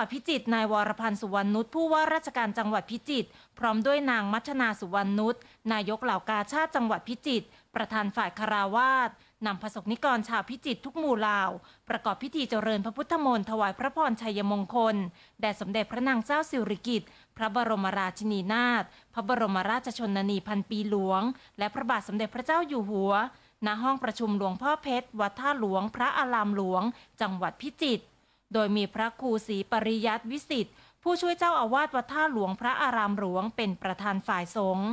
วัดพิจิตรนายวรพันธ์สุวรรณนุชผู้ว่าราชการจังหวัดพิจิตรพร้อมด้วยนางมัชนาสุวรรณนุชนายกเหล่ากาชาติจังหวัดพิจิตรประธานฝ่ายคาราวาสนำผระสบนิกรชาวพิจิตรทุกหมู่เหล่า ประกอบพิธีเจริญพระพุทธมนต์ถวายพระพรชัยมงคลแด่สมเด็จพระนางเจ้าสิริกิติ์พระบรมราชินีนาถพระบรมราชชนนีพันปีหลวง และพระบาทสมเด็จพระเจ้าอยู่หัวณห้องประชุมหลวงพ่อเพชรวัดท่าหลวง พระอารามหลวง จังหวัดพิจิตรโดยมีพระครูศรีปริยัติวิสิทธิ์ ผู้ช่วยเจ้าอาวาสวัดท่าหลวงพระอารามหลวงเป็นประธานฝ่ายสงฆ์